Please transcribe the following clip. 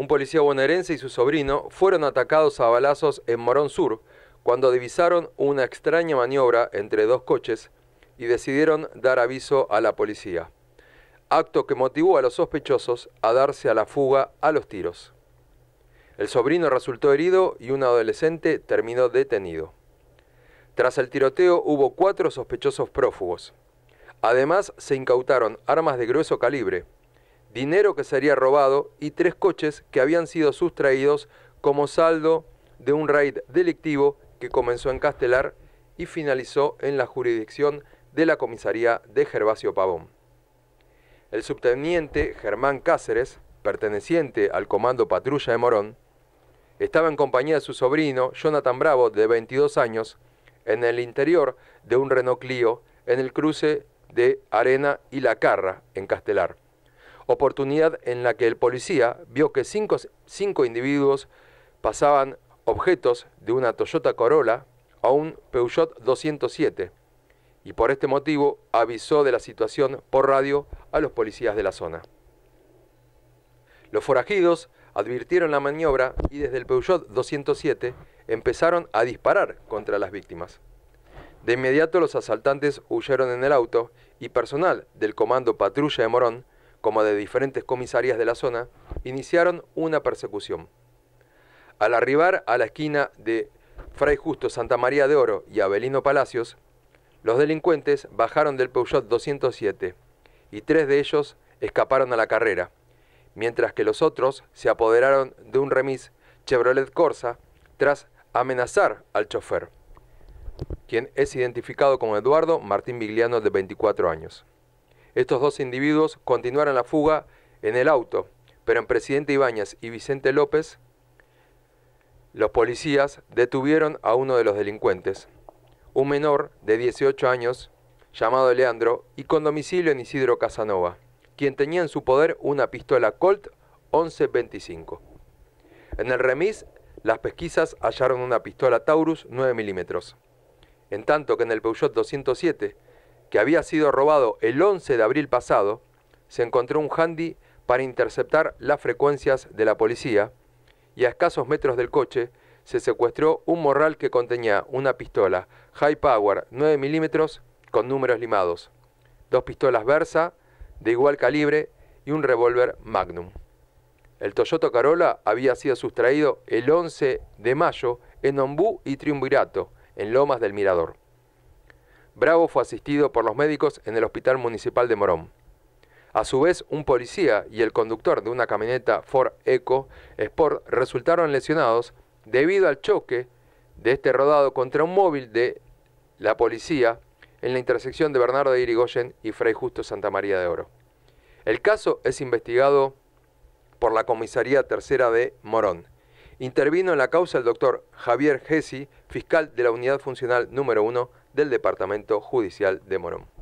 un policía bonaerense y su sobrino fueron atacados a balazos en Morón Sur cuando divisaron una extraña maniobra entre dos coches y decidieron dar aviso a la policía. Acto que motivó a los sospechosos a darse a la fuga a los tiros. El sobrino resultó herido y un adolescente terminó detenido. Tras el tiroteo hubo cuatro sospechosos prófugos. Además, se incautaron armas de grueso calibre, dinero que sería robado y tres coches que habían sido sustraídos como saldo de un raid delictivo que comenzó en Castelar y finalizó en la jurisdicción de la comisaría de Gervasio Pavón. El subteniente Germán Cáceres, perteneciente al comando patrulla de Morón, estaba en compañía de su sobrino Jonathan Bravo, de 22 años, en el interior de un Renault Clio en el cruce de Arena y La Carra, en Castelar oportunidad en la que el policía vio que cinco, cinco individuos pasaban objetos de una Toyota Corolla a un Peugeot 207 y por este motivo avisó de la situación por radio a los policías de la zona. Los forajidos advirtieron la maniobra y desde el Peugeot 207 empezaron a disparar contra las víctimas. De inmediato los asaltantes huyeron en el auto y personal del comando patrulla de Morón como de diferentes comisarías de la zona, iniciaron una persecución. Al arribar a la esquina de Fray Justo Santa María de Oro y Abelino Palacios, los delincuentes bajaron del Peugeot 207 y tres de ellos escaparon a la carrera, mientras que los otros se apoderaron de un remis Chevrolet Corsa tras amenazar al chofer, quien es identificado como Eduardo Martín Vigliano de 24 años. Estos dos individuos continuaron la fuga en el auto, pero en Presidente Ibáñez y Vicente López, los policías detuvieron a uno de los delincuentes, un menor de 18 años llamado Leandro y con domicilio en Isidro Casanova, quien tenía en su poder una pistola Colt 1125. En el remis, las pesquisas hallaron una pistola Taurus 9 milímetros, en tanto que en el Peugeot 207 que había sido robado el 11 de abril pasado, se encontró un handy para interceptar las frecuencias de la policía y a escasos metros del coche se secuestró un morral que contenía una pistola High Power 9 milímetros con números limados, dos pistolas Versa de igual calibre y un revólver Magnum. El Toyota Carola había sido sustraído el 11 de mayo en Ombú y Triunvirato, en Lomas del Mirador. Bravo fue asistido por los médicos en el Hospital Municipal de Morón. A su vez, un policía y el conductor de una camioneta Ford Eco Sport resultaron lesionados debido al choque de este rodado contra un móvil de la policía en la intersección de Bernardo de Irigoyen y Fray Justo Santa María de Oro. El caso es investigado por la Comisaría Tercera de Morón. Intervino en la causa el doctor Javier Gessi, fiscal de la Unidad Funcional número 1 del Departamento Judicial de Morón.